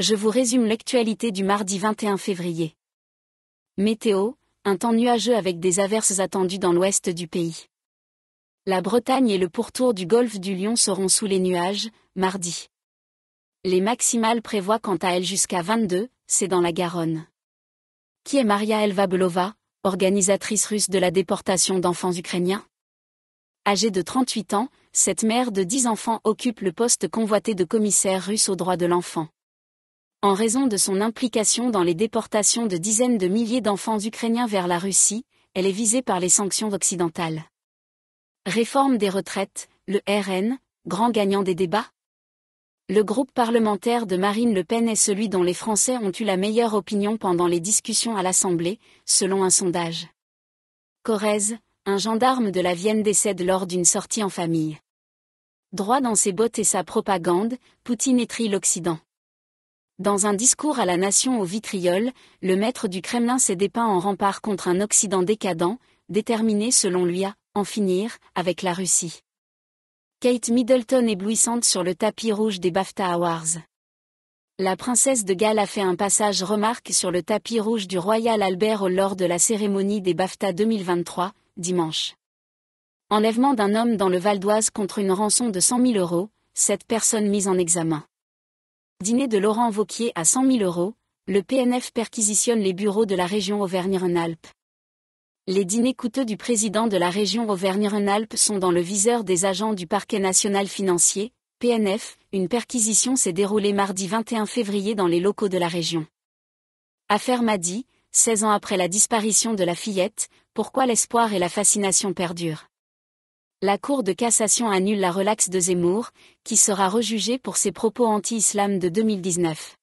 Je vous résume l'actualité du mardi 21 février. Météo, un temps nuageux avec des averses attendues dans l'ouest du pays. La Bretagne et le pourtour du golfe du Lion seront sous les nuages, mardi. Les maximales prévoient quant à elles jusqu'à 22, c'est dans la Garonne. Qui est Maria Belova, organisatrice russe de la déportation d'enfants ukrainiens Âgée de 38 ans, cette mère de 10 enfants occupe le poste convoité de commissaire russe aux droits de l'enfant en raison de son implication dans les déportations de dizaines de milliers d'enfants ukrainiens vers la Russie, elle est visée par les sanctions occidentales. Réforme des retraites, le RN, grand gagnant des débats Le groupe parlementaire de Marine Le Pen est celui dont les Français ont eu la meilleure opinion pendant les discussions à l'Assemblée, selon un sondage. Corrèze, un gendarme de la Vienne décède lors d'une sortie en famille. Droit dans ses bottes et sa propagande, Poutine étrit l'Occident. Dans un discours à la nation au vitriol, le maître du Kremlin s'est dépeint en rempart contre un Occident décadent, déterminé selon lui à en finir avec la Russie. Kate Middleton éblouissante sur le tapis rouge des BAFTA Awards. La princesse de Galles a fait un passage remarque sur le tapis rouge du Royal Albert lors de la cérémonie des BAFTA 2023, dimanche. Enlèvement d'un homme dans le Val d'Oise contre une rançon de 100 000 euros, cette personne mise en examen. Dîner de Laurent Vauquier à 100 000 euros, le PNF perquisitionne les bureaux de la région Auvergne-Rhône-Alpes. Les dîners coûteux du président de la région Auvergne-Rhône-Alpes sont dans le viseur des agents du parquet national financier, PNF. Une perquisition s'est déroulée mardi 21 février dans les locaux de la région. Affaire Madi, 16 ans après la disparition de la fillette, pourquoi l'espoir et la fascination perdurent la Cour de cassation annule la relaxe de Zemmour, qui sera rejugé pour ses propos anti-islam de 2019.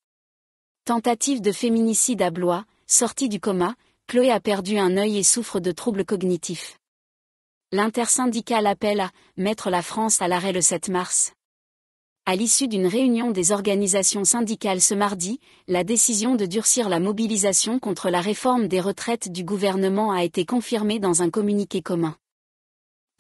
Tentative de féminicide à Blois, sortie du coma, Chloé a perdu un œil et souffre de troubles cognitifs. L'intersyndicale appelle à mettre la France à l'arrêt le 7 mars. À l'issue d'une réunion des organisations syndicales ce mardi, la décision de durcir la mobilisation contre la réforme des retraites du gouvernement a été confirmée dans un communiqué commun.